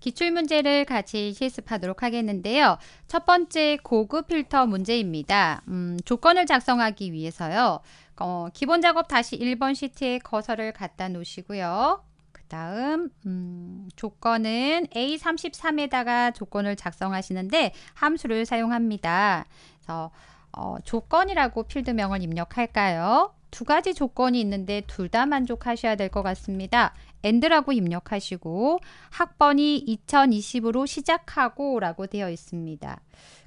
기출문제를 같이 실습하도록 하겠는데요. 첫 번째 고급 필터 문제입니다. 음, 조건을 작성하기 위해서요. 어, 기본 작업 다시 1번 시트에 거서를 갖다 놓으시고요. 그 다음 음, 조건은 A33에다가 조건을 작성하시는데 함수를 사용합니다. 그래서 어, 조건이라고 필드명을 입력할까요? 두 가지 조건이 있는데 둘 다 만족하셔야 될 것 같습니다. end라고 입력하시고 학번이 2020으로 시작하고 라고 되어 있습니다.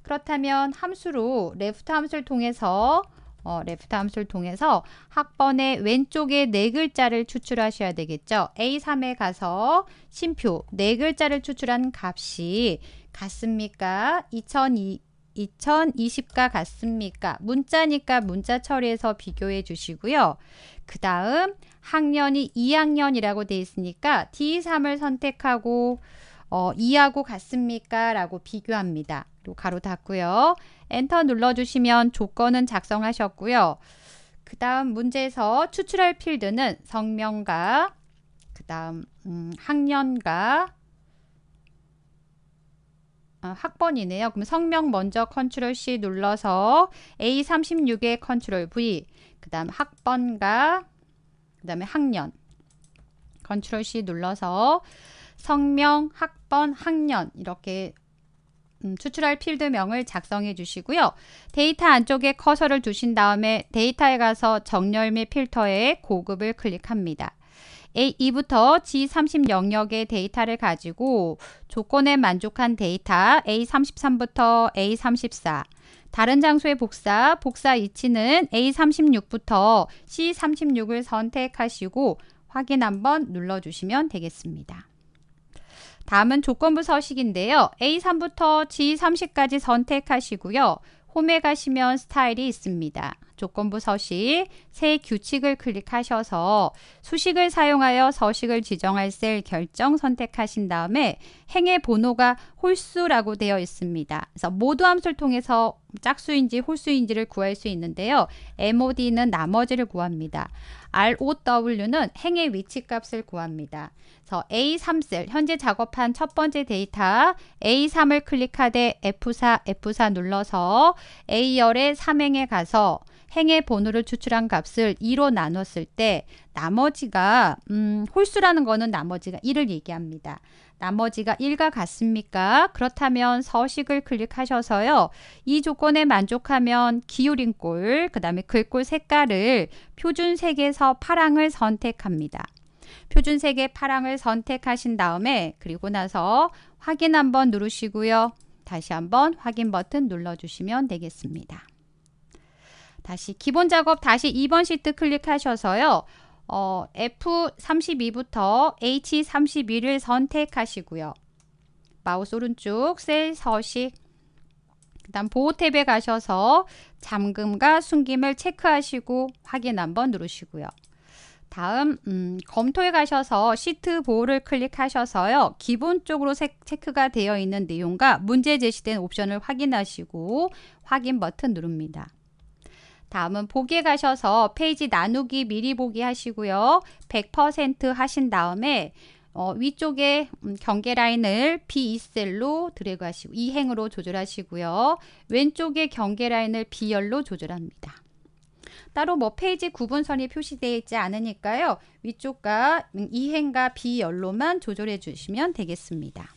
그렇다면 함수로 left 함수를 통해서 어, left 함수를 통해서 학번의 왼쪽에 네 글자를 추출하셔야 되겠죠. A3에 가서 심표 네 글자를 추출한 값이 같습니까? 2 0 0 2020과 같습니까? 문자니까 문자 처리해서 비교해 주시고요. 그 다음 학년이 2학년이라고 돼 있으니까 D3을 선택하고 어, 2하고 같습니까? 라고 비교합니다. 그리고 가로 닫고요. 엔터 눌러주시면 조건은 작성하셨고요. 그 다음 문제에서 추출할 필드는 성명과 그 다음 음, 학년과 어, 학번이네요. 그럼 성명 먼저 컨트롤 C 눌러서 A36에 컨트롤 V 그 다음 학번과 그 다음에 학년 컨트롤 C 눌러서 성명, 학번, 학년 이렇게 음, 추출할 필드명을 작성해 주시고요. 데이터 안쪽에 커서를 두신 다음에 데이터에 가서 정렬 및 필터에 고급을 클릭합니다. A2부터 G30 영역의 데이터를 가지고 조건에 만족한 데이터 A33부터 A34 다른 장소의 복사, 복사 위치는 A36부터 C36을 선택하시고 확인 한번 눌러주시면 되겠습니다. 다음은 조건부 서식인데요. A3부터 G30까지 선택하시고요. 홈에 가시면 스타일이 있습니다. 조건부 서식, 새 규칙을 클릭하셔서 수식을 사용하여 서식을 지정할 셀 결정 선택하신 다음에 행의 번호가 홀수라고 되어 있습니다. 그래서 모두 함수를 통해서 짝수인지 홀수인지를 구할 수 있는데요. MOD는 나머지를 구합니다. ROW는 행의 위치값을 구합니다. 그래서 A3셀, 현재 작업한 첫 번째 데이터 A3을 클릭하되 F4, F4 눌러서 A열의 3행에 가서 행의 번호를 추출한 값을 2로 나눴을 때 나머지가 음, 홀수라는 거는 나머지가 1을 얘기합니다. 나머지가 1과 같습니까? 그렇다면 서식을 클릭하셔서요. 이 조건에 만족하면 기울인 꼴, 그 다음에 글꼴 색깔을 표준색에서 파랑을 선택합니다. 표준색의 파랑을 선택하신 다음에 그리고 나서 확인 한번 누르시고요. 다시 한번 확인 버튼 눌러주시면 되겠습니다. 다시 기본 작업 다시 2번 시트 클릭하셔서요. 어, F32부터 H32를 선택하시고요. 마우스 오른쪽 셀 서식 그 다음 보호 탭에 가셔서 잠금과 숨김을 체크하시고 확인 한번 누르시고요. 다음 음, 검토에 가셔서 시트 보호를 클릭하셔서요. 기본적으로 체크가 되어 있는 내용과 문제 제시된 옵션을 확인하시고 확인 버튼 누릅니다. 다음은 보기에 가셔서 페이지 나누기 미리 보기 하시고요. 100% 하신 다음에 어, 위쪽에 음, 경계 라인을 B2셀로 드래그 하시고 2행으로 조절하시고요. 왼쪽에 경계 라인을 B열로 조절합니다. 따로 뭐 페이지 구분선이 표시되어 있지 않으니까요. 위쪽과 2행과 음, B열로만 조절해 주시면 되겠습니다.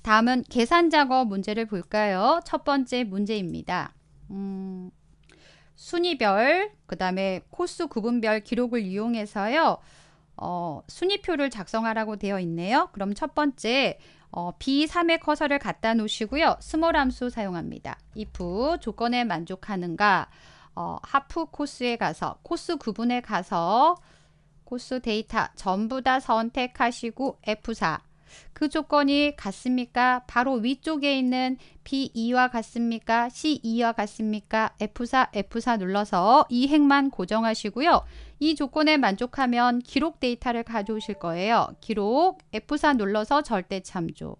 다음은 계산 작업 문제를 볼까요? 첫 번째 문제입니다. 음... 순위별, 그 다음에 코스 구분별 기록을 이용해서요. 어, 순위표를 작성하라고 되어 있네요. 그럼 첫 번째 어, B3의 커서를 갖다 놓으시고요. 스몰 함수 사용합니다. if 조건에 만족하는가 어, 하프 코스에 가서 코스 구분에 가서 코스 데이터 전부 다 선택하시고 F4 그 조건이 같습니까? 바로 위쪽에 있는 B2와 같습니까? C2와 같습니까? F4, F4 눌러서 이 행만 고정하시고요. 이 조건에 만족하면 기록 데이터를 가져오실 거예요. 기록 F4 눌러서 절대 참조.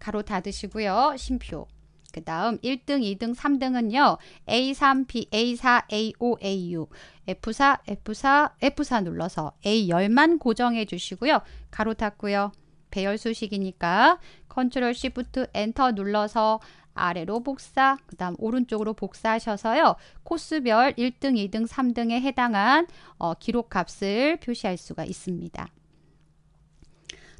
가로 닫으시고요. 심표. 그 다음 1등, 2등, 3등은요. A3, B, A4, A5, A6, F4, F4, F4 눌러서 A10만 고정해 주시고요. 가로 닫고요. 배열수식이니까 컨트롤 시프트 엔터 눌러서 아래로 복사, 그 다음 오른쪽으로 복사하셔서요. 코스별 1등, 2등, 3등에 해당한 어, 기록값을 표시할 수가 있습니다.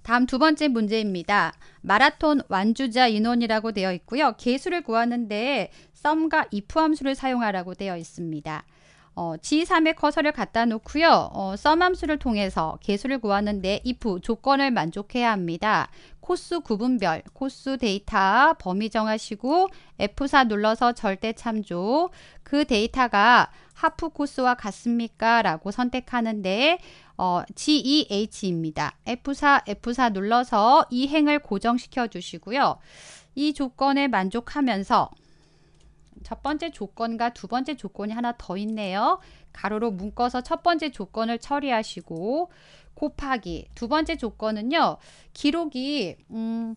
다음 두 번째 문제입니다. 마라톤 완주자 인원이라고 되어 있고요. 개수를 구하는데 썸과 if 함수를 사용하라고 되어 있습니다. 어, G3의 커서를 갖다 놓고요. 어, 썸함수를 통해서 개수를 구하는데 if 조건을 만족해야 합니다. 코스 구분별, 코스 데이터 범위 정하시고 F4 눌러서 절대 참조 그 데이터가 하프 코스와 같습니까? 라고 선택하는데 어, GEH입니다. F4, F4 눌러서 이 행을 고정시켜 주시고요. 이 조건에 만족하면서 첫 번째 조건과 두 번째 조건이 하나 더 있네요. 가로로 묶어서 첫 번째 조건을 처리하시고 곱하기 두 번째 조건은요. 기록이 음,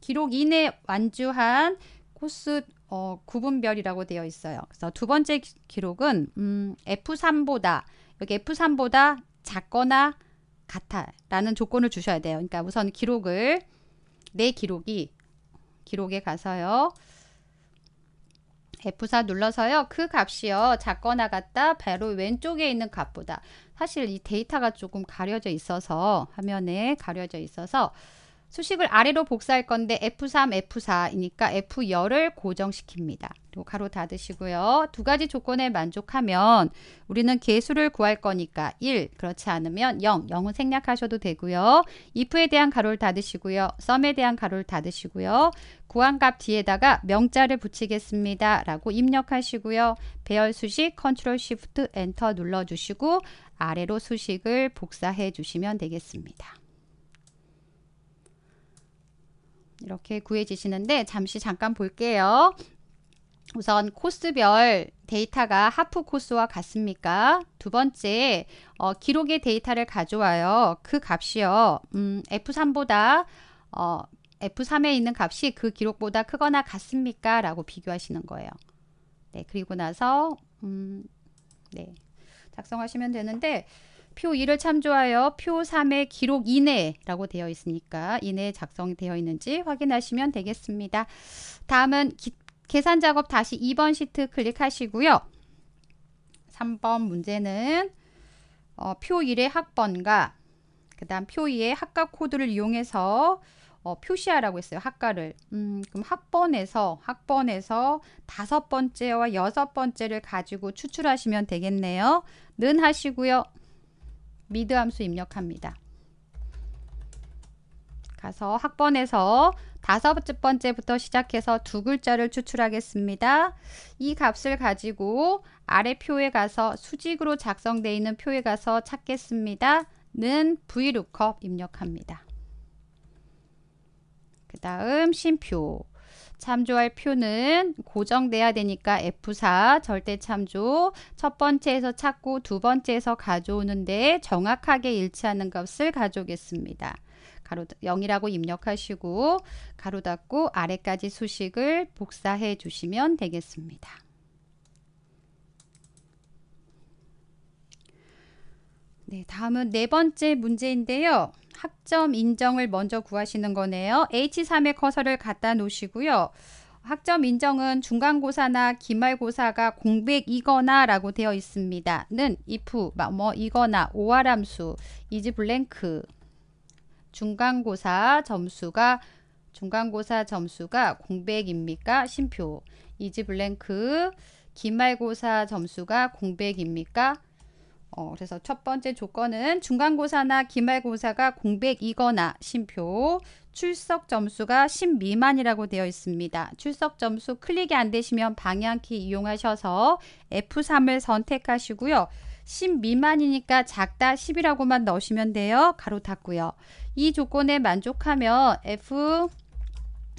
기록 이내 완주한 코스 어, 구분별이라고 되어 있어요. 그래서 두 번째 기록은 음, F3보다 여기 F3보다 작거나 같아라는 조건을 주셔야 돼요. 그러니까 우선 기록을 내 기록이 기록에 가서요. F4 눌러서요. 그 값이요. 작거나 같다. 바로 왼쪽에 있는 값보다 사실 이 데이터가 조금 가려져 있어서 화면에 가려져 있어서 수식을 아래로 복사할 건데 F3, F4이니까 F10을 고정시킵니다. 그리고 가로 닫으시고요. 두 가지 조건에 만족하면 우리는 개수를 구할 거니까 1, 그렇지 않으면 0, 0은 생략하셔도 되고요. if에 대한 가로를 닫으시고요. s u m 에 대한 가로를 닫으시고요. 구한값 뒤에다가 명자를 붙이겠습니다. 라고 입력하시고요. 배열 수식 컨트롤 시프트 엔터 눌러주시고 아래로 수식을 복사해 주시면 되겠습니다. 이렇게 구해지시는데 잠시 잠깐 볼게요. 우선 코스별 데이터가 하프 코스와 같습니까? 두 번째, 어, 기록의 데이터를 가져와요. 그 값이요. 음, F3보다 어, F3에 있는 값이 그 기록보다 크거나 같습니까? 라고 비교하시는 거예요. 네, 그리고 나서 음, 네, 작성하시면 되는데 표 2를 참조하여 표 3의 기록 이내라고 되어 있으니까 이내에 작성되어 있는지 확인하시면 되겠습니다. 다음은 기, 계산 작업 다시 2번 시트 클릭하시고요. 3번 문제는 어, 표 1의 학번과 그 다음 표 2의 학과 코드를 이용해서 어, 표시하라고 했어요. 학과를. 음, 그럼 학번에서 학번에서 다섯 번째와 여섯 번째를 가지고 추출하시면 되겠네요. 는 하시고요. 미드 함수 입력합니다. 가서 학번에서 다섯 번째부터 시작해서 두 글자를 추출하겠습니다. 이 값을 가지고 아래 표에 가서 수직으로 작성되어 있는 표에 가서 찾겠습니다. 는 vlookup 입력합니다. 그 다음 심표 참조할 표는 고정돼야 되니까 F4 절대 참조 첫 번째에서 찾고 두 번째에서 가져오는데 정확하게 일치하는 값을 가져오겠습니다. 가로 0이라고 입력하시고 가로 닫고 아래까지 수식을 복사해 주시면 되겠습니다. 네, 다음은 네 번째 문제인데요. 학점 인정을 먼저 구하시는 거네요. H3의 커서를 갖다 놓으시고요. 학점 인정은 중간고사나 기말고사가 공백이거나 라고 되어 있습니다. 는 if, 뭐, 뭐 이거나 오화람수, 이지 블랭크 중간고사 점수가 중간고사 점수가 공백입니까? 심표 이지 블랭크 기말고사 점수가 공백입니까? 어, 그래서 첫 번째 조건은 중간고사나 기말고사가 공백이거나 심표, 출석 점수가 10 미만이라고 되어 있습니다. 출석 점수 클릭이 안 되시면 방향키 이용하셔서 F3을 선택하시고요. 10 미만이니까 작다 10이라고만 넣으시면 돼요. 가로 닫고요. 이 조건에 만족하면 F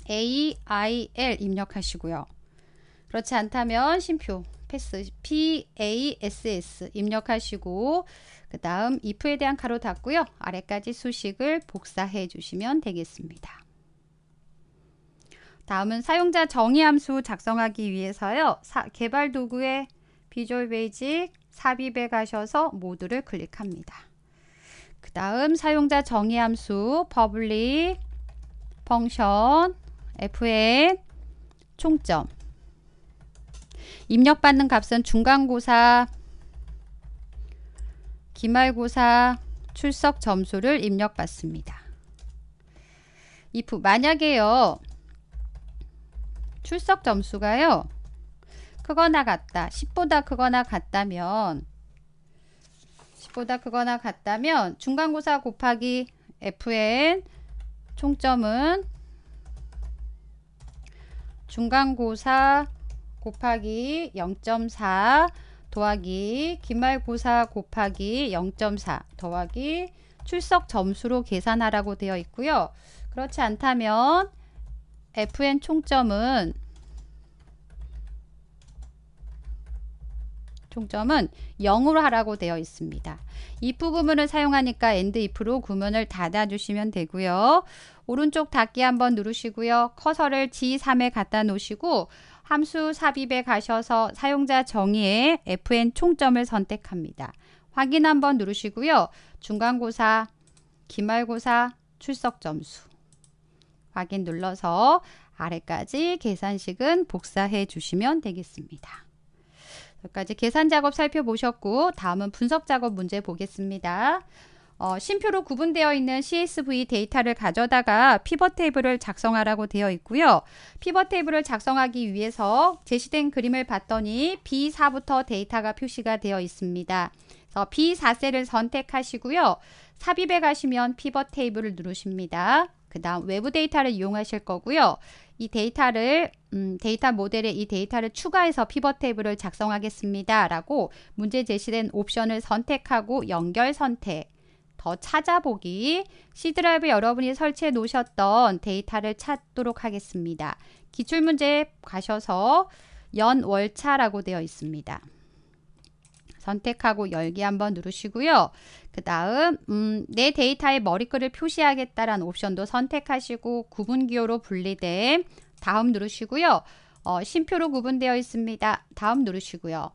A I L 입력하시고요. 그렇지 않다면 심표 패스 PASS 입력하시고 그 다음 if에 대한 가로 닫고요. 아래까지 수식을 복사해 주시면 되겠습니다. 다음은 사용자 정의 함수 작성하기 위해서요. 사, 개발 도구의 비주얼 베이직 삽입에 가셔서 모두를 클릭합니다. 그 다음 사용자 정의 함수 public 펑션 fn 총점 입력받는 값은 중간고사, 기말고사, 출석 점수를 입력받습니다. if 만약에요. 출석 점수가요. 크거나 같다. 10보다 크거나 같다면 10보다 크거나 같다면 중간고사 곱하기 FN 총점은 중간고사 곱하기 0.4 더하기 기말고사 곱하기 0.4 더하기 출석 점수로 계산하라고 되어 있고요. 그렇지 않다면 FN 총점은 총점은 0으로 하라고 되어 있습니다. if 구문을 사용하니까 and if로 구문을 닫아주시면 되고요. 오른쪽 닫기 한번 누르시고요. 커서를 G3에 갖다 놓으시고 함수 삽입에 가셔서 사용자 정의의 FN 총점을 선택합니다. 확인 한번 누르시고요. 중간고사, 기말고사, 출석 점수 확인 눌러서 아래까지 계산식은 복사해 주시면 되겠습니다. 여기까지 계산 작업 살펴보셨고 다음은 분석 작업 문제 보겠습니다. 어, 심표로 구분되어 있는 CSV 데이터를 가져다가 피벗 테이블을 작성하라고 되어 있고요. 피벗 테이블을 작성하기 위해서 제시된 그림을 봤더니 B4부터 데이터가 표시가 되어 있습니다. 그래서 B4셀을 선택하시고요. 삽입에 가시면 피벗 테이블을 누르십니다. 그 다음 외부 데이터를 이용하실 거고요. 이 데이터를 음, 데이터 모델에 이 데이터를 추가해서 피벗 테이블을 작성하겠습니다. 라고 문제 제시된 옵션을 선택하고 연결 선택 더 찾아보기 C드라이브 여러분이 설치해 놓으셨던 데이터를 찾도록 하겠습니다. 기출문제 가셔서 연월차라고 되어 있습니다. 선택하고 열기 한번 누르시고요. 그 다음 음, 내 데이터에 머리글을 표시하겠다라는 옵션도 선택하시고 구분기호로 분리됨 다음 누르시고요. 어, 심표로 구분되어 있습니다. 다음 누르시고요.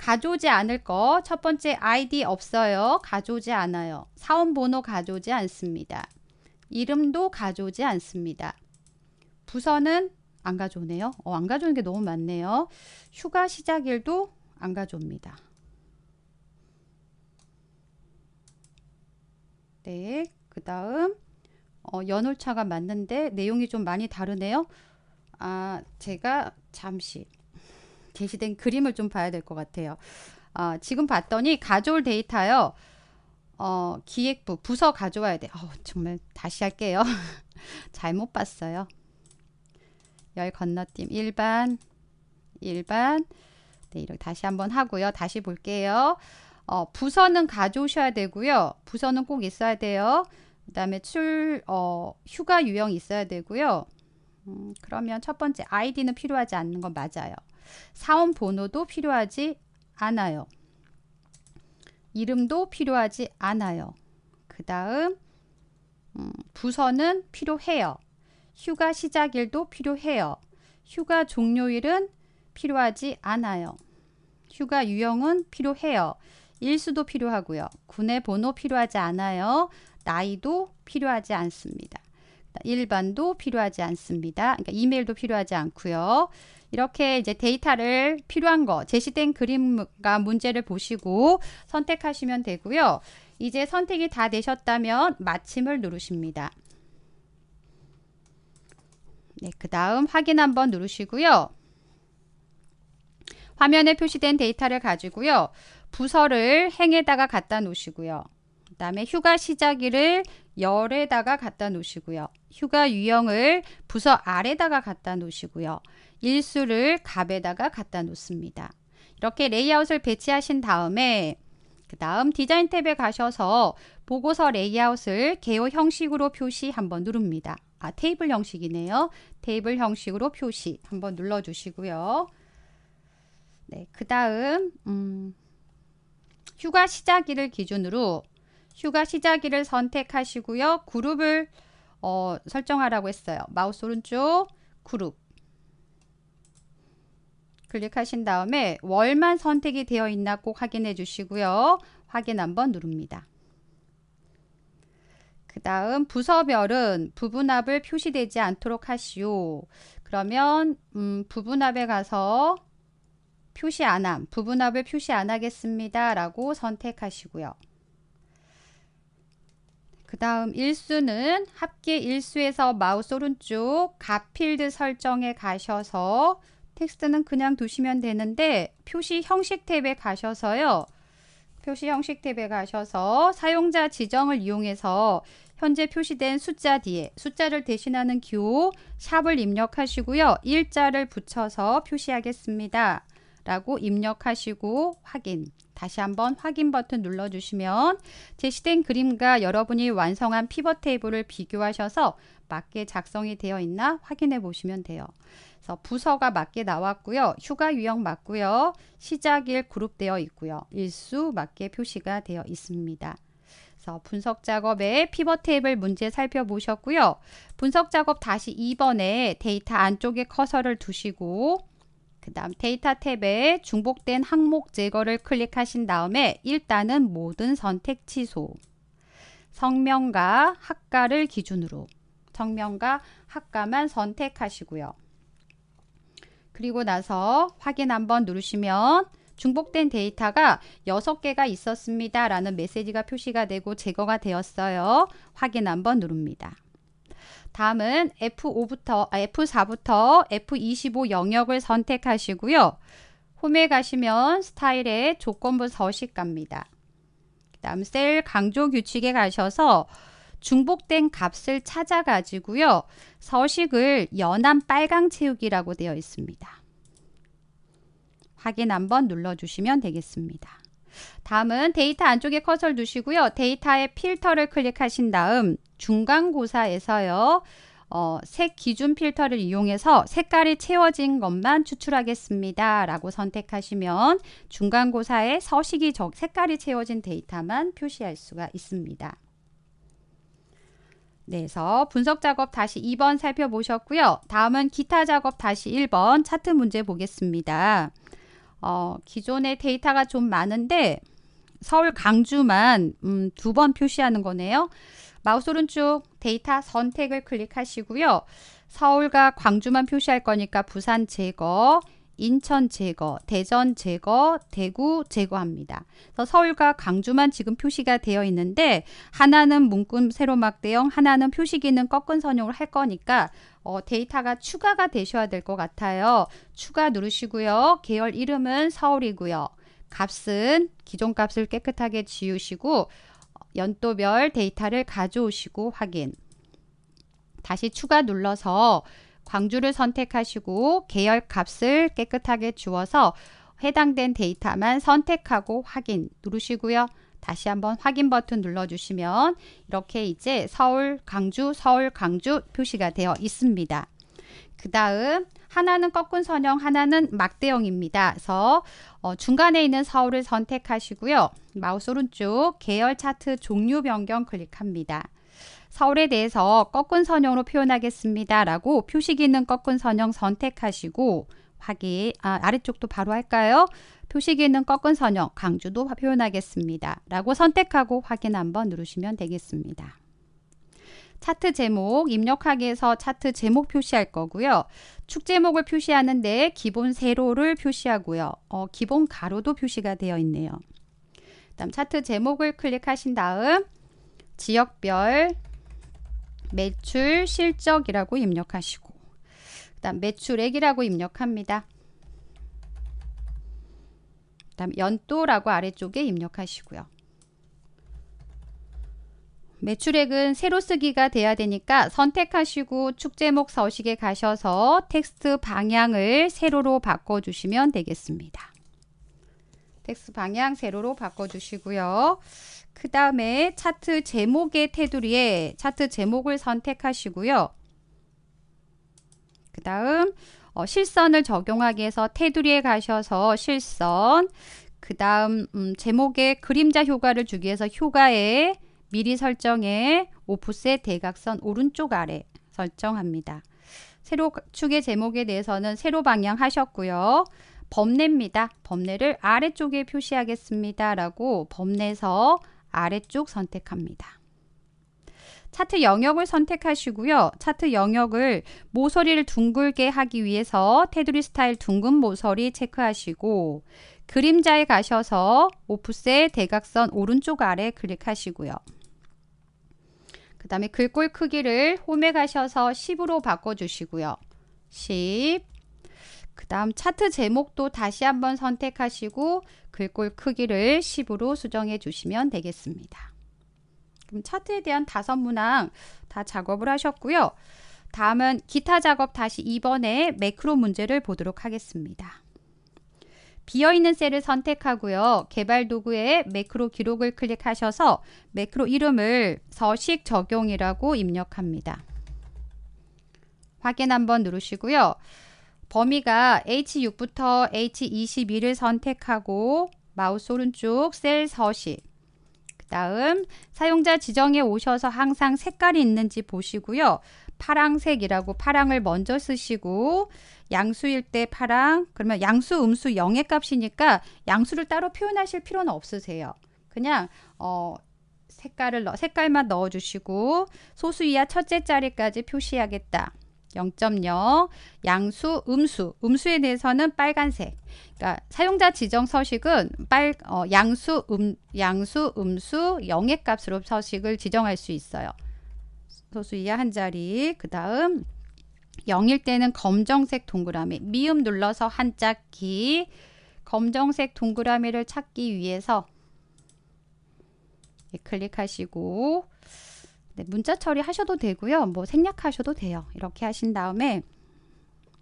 가져오지 않을 거. 첫 번째 아이디 없어요. 가져오지 않아요. 사원 번호 가져오지 않습니다. 이름도 가져오지 않습니다. 부서는 안 가져오네요. 어, 안 가져오는 게 너무 많네요. 휴가 시작일도 안 가져옵니다. 네, 그 다음 어, 연월차가 맞는데 내용이 좀 많이 다르네요. 아, 제가 잠시 게시된 그림을 좀 봐야 될 것 같아요. 어, 지금 봤더니 가져올 데이터요. 어, 기획부 부서 가져와야 돼. 어, 정말 다시 할게요. 잘못 봤어요. 열 건너뛰 일반 일반 네, 이렇게 다시 한번 하고요. 다시 볼게요. 어, 부서는 가져오셔야 되고요. 부서는 꼭 있어야 돼요. 그 다음에 출, 어, 휴가 유형 있어야 되고요. 음, 그러면 첫 번째 아이디는 필요하지 않는 건 맞아요. 사원 번호도 필요하지 않아요. 이름도 필요하지 않아요. 그 다음 음, 부서는 필요해요. 휴가 시작일도 필요해요. 휴가 종료일은 필요하지 않아요. 휴가 유형은 필요해요. 일수도 필요하고요. 군의 번호 필요하지 않아요. 나이도 필요하지 않습니다. 일반도 필요하지 않습니다. 그러니까 이메일도 필요하지 않고요. 이렇게 이제 데이터를 필요한 거 제시된 그림과 문제를 보시고 선택하시면 되고요. 이제 선택이 다 되셨다면 마침을 누르십니다. 네, 그 다음 확인 한번 누르시고요. 화면에 표시된 데이터를 가지고요. 부서를 행에다가 갖다 놓으시고요. 그 다음에 휴가 시작일을 열에다가 갖다 놓으시고요. 휴가 유형을 부서 아래다가 갖다 놓으시고요. 일수를 값에다가 갖다 놓습니다. 이렇게 레이아웃을 배치하신 다음에 그 다음 디자인 탭에 가셔서 보고서 레이아웃을 개요 형식으로 표시 한번 누릅니다. 아 테이블 형식이네요. 테이블 형식으로 표시 한번 눌러주시고요. 네, 그 다음 음, 휴가 시작일을 기준으로 휴가 시작일을 선택하시고요. 그룹을 어, 설정하라고 했어요. 마우스 오른쪽 그룹 클릭하신 다음에 월만 선택이 되어 있나 꼭 확인해 주시고요. 확인 한번 누릅니다. 그 다음 부서별은 부분합을 표시되지 않도록 하시오. 그러면 음, 부분합에 가서 표시 안함, 부분합을 표시 안 하겠습니다. 라고 선택하시고요. 그 다음 일수는 합계 일수에서 마우스 오른쪽 가필드 설정에 가셔서 텍스트는 그냥 두시면 되는데 표시 형식 탭에 가셔서요. 표시 형식 탭에 가셔서 사용자 지정을 이용해서 현재 표시된 숫자 뒤에 숫자를 대신하는 기호 샵을 입력하시고요. 일자를 붙여서 표시하겠습니다. 라고 입력하시고 확인 다시 한번 확인 버튼 눌러주시면 제시된 그림과 여러분이 완성한 피벗 테이블을 비교하셔서 맞게 작성이 되어 있나 확인해 보시면 돼요. 그래서 부서가 맞게 나왔고요. 휴가 유형 맞고요. 시작일 그룹되어 있고요. 일수 맞게 표시가 되어 있습니다. 그래서 분석 작업의 피벗 테이블 문제 살펴보셨고요. 분석 작업 다시 2번에 데이터 안쪽에 커서를 두시고 그 다음 데이터 탭에 중복된 항목 제거를 클릭하신 다음에 일단은 모든 선택 취소 성명과 학과를 기준으로 성명과 학과만 선택하시고요. 그리고 나서 확인 한번 누르시면 중복된 데이터가 6개가 있었습니다. 라는 메시지가 표시가 되고 제거가 되었어요. 확인 한번 누릅니다. 다음은 F5부터, F4부터 F25 영역을 선택하시고요. 홈에 가시면 스타일의 조건부 서식 갑니다. 다음 셀 강조 규칙에 가셔서 중복된 값을 찾아가지고요. 서식을 연한 빨강 채우기라고 되어 있습니다. 확인 한번 눌러주시면 되겠습니다. 다음은 데이터 안쪽에 커서를 두시고요. 데이터의 필터를 클릭하신 다음 중간고사에서요. 어, 색 기준 필터를 이용해서 색깔이 채워진 것만 추출하겠습니다. 라고 선택하시면 중간고사의 서식이 적 색깔이 채워진 데이터만 표시할 수가 있습니다. 그서 분석 작업 다시 2번 살펴보셨고요. 다음은 기타 작업 다시 1번 차트 문제 보겠습니다. 어, 기존의 데이터가 좀 많은데 서울 강주만 음, 두 번 표시하는 거네요. 마우스 오른쪽 데이터 선택을 클릭하시고요. 서울과 광주만 표시할 거니까 부산 제거, 인천 제거, 대전 제거, 대구 제거합니다. 그래서 서울과 광주만 지금 표시가 되어 있는데 하나는 문구 세로막 대형, 하나는 표시기는 꺾은 선형을 할 거니까 어, 데이터가 추가가 되셔야 될 것 같아요. 추가 누르시고요. 계열 이름은 서울이고요. 값은 기존 값을 깨끗하게 지우시고 어, 연도별 데이터를 가져오시고 확인. 다시 추가 눌러서 광주를 선택하시고 계열 값을 깨끗하게 주어서 해당된 데이터만 선택하고 확인 누르시고요. 다시 한번 확인 버튼 눌러주시면 이렇게 이제 서울, 강주 서울, 강주 표시가 되어 있습니다. 그 다음 하나는 꺾은 선형, 하나는 막대형입니다. 그래서 어, 중간에 있는 서울을 선택하시고요. 마우스 오른쪽 계열 차트 종류 변경 클릭합니다. 서울에 대해서 꺾은 선형으로 표현하겠습니다. 라고 표식 있는 꺾은 선형 선택하시고 확인, 아, 아래쪽도 바로 할까요? 표식 있는 꺾은 선형 강주도 표현하겠습니다. 라고 선택하고 확인 한번 누르시면 되겠습니다. 차트 제목 입력하기에서 차트 제목 표시할 거고요. 축 제목을 표시하는데 기본 세로를 표시하고요. 어, 기본 가로도 표시가 되어 있네요. 그 다음 차트 제목을 클릭하신 다음 지역별 매출 실적이라고 입력하시고 그다음 매출액이라고 입력합니다. 그다음 연도라고 아래쪽에 입력하시고요. 매출액은 새로 쓰기가 돼야 되니까 선택하시고 축제목 서식에 가셔서 텍스트 방향을 세로로 바꿔주시면 되겠습니다. 텍스 방향 세로로 바꿔주시고요. 그 다음에 차트 제목의 테두리에 차트 제목을 선택하시고요. 그 다음 어, 실선을 적용하기 위해서 테두리에 가셔서 실선 그 다음 음, 제목에 그림자 효과를 주기 위해서 효과에 미리 설정해 오프셋 대각선 오른쪽 아래 설정합니다. 세로축의 제목에 대해서는 세로 방향 하셨고요. 범례입니다. 범례를 아래쪽에 표시하겠습니다. 라고 범례에서 아래쪽 선택합니다. 차트 영역을 선택하시고요. 차트 영역을 모서리를 둥글게 하기 위해서 테두리 스타일 둥근 모서리 체크하시고 그림자에 가셔서 오프셋 대각선 오른쪽 아래 클릭하시고요. 그 다음에 글꼴 크기를 홈에 가셔서 10으로 바꿔주시고요. 10그 다음 차트 제목도 다시 한번 선택하시고 글꼴 크기를 10으로 수정해 주시면 되겠습니다. 그럼 차트에 대한 다섯 문항 다 작업을 하셨고요. 다음은 기타 작업 다시 2번에 매크로 문제를 보도록 하겠습니다. 비어있는 셀을 선택하고요. 개발 도구에 매크로 기록을 클릭하셔서 매크로 이름을 서식 적용이라고 입력합니다. 확인 한번 누르시고요. 범위가 H6부터 H21을 선택하고 마우스 오른쪽 셀 서식 그 다음 사용자 지정에 오셔서 항상 색깔이 있는지 보시고요. 파랑색이라고 파랑을 먼저 쓰시고 양수일 때 파랑 그러면 양수 음수 0의 값이니까 양수를 따로 표현하실 필요는 없으세요. 그냥 어 색깔을 넣, 색깔만 넣어주시고 소수 이하 첫째 자리까지 표시하겠다. 0.0 양수 음수 음수에 대해서는 빨간색 그러니까 사용자 지정 서식은 빨 어, 양수 음 양수 음수 0의 값으로 서식을 지정할 수 있어요 소수 이하 한 자리 그 다음 0일 때는 검정색 동그라미 미음 눌러서 한자키 검정색 동그라미를 찾기 위해서 예, 클릭하시고 네, 문자 처리하셔도 되고요. 뭐 생략하셔도 돼요. 이렇게 하신 다음에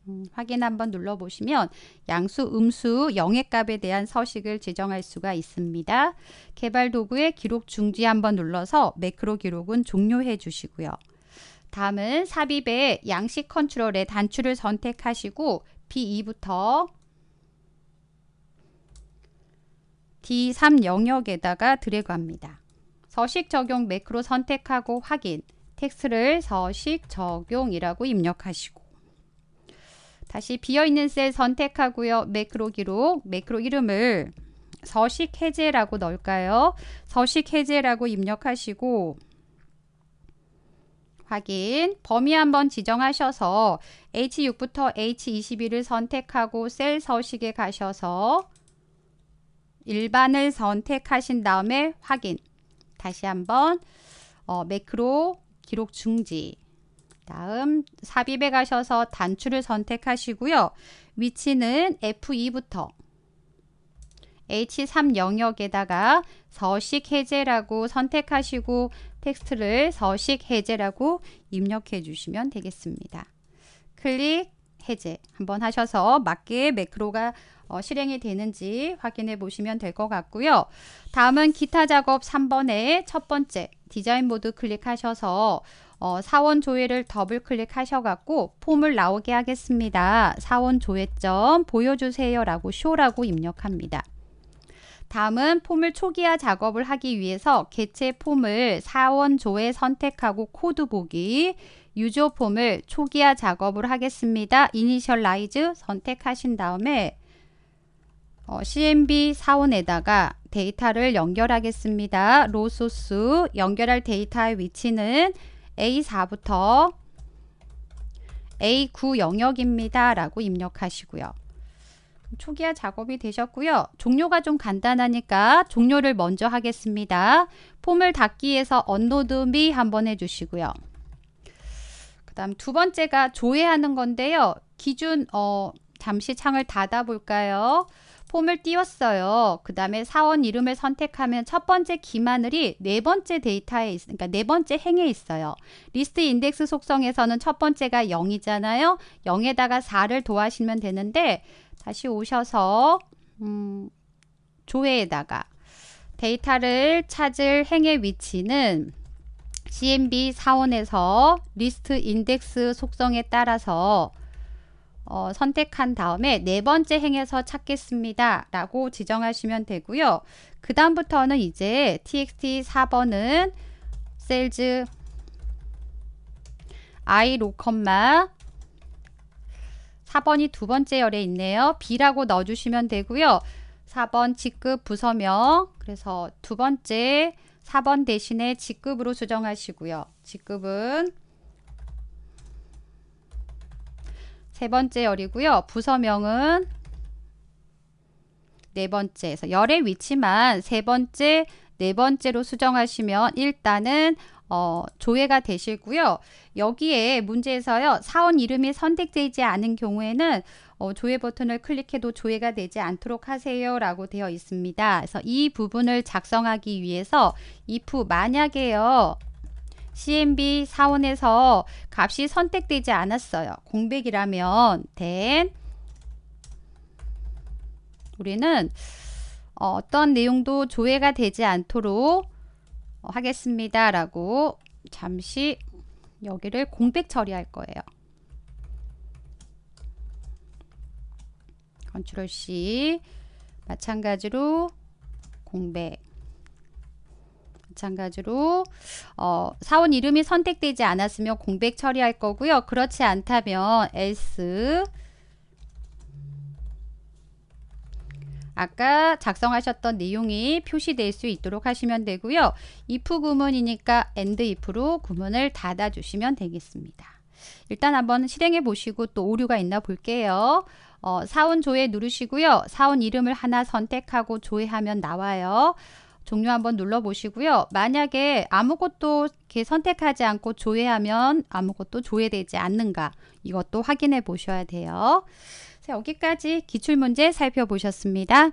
음, 확인 한번 눌러보시면 양수, 음수, 영액값에 대한 서식을 지정할 수가 있습니다. 개발 도구의 기록 중지 한번 눌러서 매크로 기록은 종료해 주시고요. 다음은 삽입에 양식 컨트롤의 단추를 선택하시고 B2부터 D3 영역에다가 드래그합니다. 서식 적용 매크로 선택하고 확인 텍스트를 서식 적용이라고 입력하시고 다시 비어있는 셀 선택하고요. 매크로 기록, 매크로 이름을 서식 해제라고 넣을까요? 서식 해제라고 입력하시고 확인, 범위 한번 지정하셔서 H6부터 H21을 선택하고 셀 서식에 가셔서 일반을 선택하신 다음에 확인, 다시 한번 어, 매크로 기록 중지 다음 삽입에 가셔서 단추를 선택하시고요. 위치는 F2부터 H3 영역에다가 서식 해제라고 선택하시고 텍스트를 서식 해제라고 입력해 주시면 되겠습니다. 클릭 해제 한번 하셔서 맞게 매크로가 어, 실행이 되는지 확인해 보시면 될 것 같고요. 다음은 기타 작업 3번의 첫 번째 디자인 모드 클릭하셔서 어, 사원 조회를 더블 클릭하셔갖고 폼을 나오게 하겠습니다. 사원 조회점 보여주세요 라고 쇼라고 입력합니다. 다음은 폼을 초기화 작업을 하기 위해서 개체 폼을 사원 조회 선택하고 코드 보기 유저 폼을 초기화 작업을 하겠습니다. 이니셜라이즈 선택하신 다음에 어, CMB 사원에다가 데이터를 연결하겠습니다. 로 소스 연결할 데이터의 위치는 A4부터 A9 영역입니다. 라고 입력하시고요. 초기화 작업이 되셨고요. 종료가 좀 간단하니까 종료를 먼저 하겠습니다. 폼을 닫기 위서 언노드 미 한번 해주시고요. 그 다음 두 번째가 조회하는 건데요. 기준 어 잠시 창을 닫아 볼까요? 폼을 띄웠어요. 그 다음에 사원 이름을 선택하면 첫 번째 기마늘이 네 번째 데이터에 있, 그러니까 네 번째 행에 있어요. 리스트 인덱스 속성에서는 첫 번째가 0이잖아요. 0에다가 4를 도하시면 되는데 다시 오셔서 음, 조회에다가 데이터를 찾을 행의 위치는 CMB 사원에서 리스트 인덱스 속성에 따라서 어, 선택한 다음에 네 번째 행에서 찾겠습니다. 라고 지정하시면 되고요. 그 다음부터는 이제 txt 4번은 셀즈 i 로 컴마 4번이 두 번째 열에 있네요. B라고 넣어주시면 되고요. 4번 직급 부서명 그래서 두 번째 4번 대신에 직급으로 수정하시고요. 직급은 세 번째 열이고요. 부서명은 네 번째에서 열의 위치만 세 번째, 네 번째로 수정하시면 일단은 어, 조회가 되시고요. 여기에 문제에서요. 사원 이름이 선택되지 않은 경우에는 어, 조회 버튼을 클릭해도 조회가 되지 않도록 하세요 라고 되어 있습니다. 그래서 이 부분을 작성하기 위해서 if 만약에요. CMB 사원에서 값이 선택되지 않았어요. 공백이라면 된 우리는 어, 어떤 내용도 조회가 되지 않도록 어, 하겠습니다. 라고 잠시 여기를 공백 처리할 거예요. 컨트롤 C 마찬가지로 공백 마찬가지로 어, 사원 이름이 선택되지 않았으면 공백 처리할 거고요. 그렇지 않다면 S 아까 작성하셨던 내용이 표시될 수 있도록 하시면 되고요. if 구문이니까 e n d if로 구문을 닫아 주시면 되겠습니다. 일단 한번 실행해 보시고 또 오류가 있나 볼게요. 어, 사원 조회 누르시고요. 사원 이름을 하나 선택하고 조회하면 나와요. 종료 한번 눌러보시고요. 만약에 아무것도 이렇게 선택하지 않고 조회하면 아무것도 조회되지 않는가 이것도 확인해 보셔야 돼요. 자, 여기까지 기출문제 살펴보셨습니다.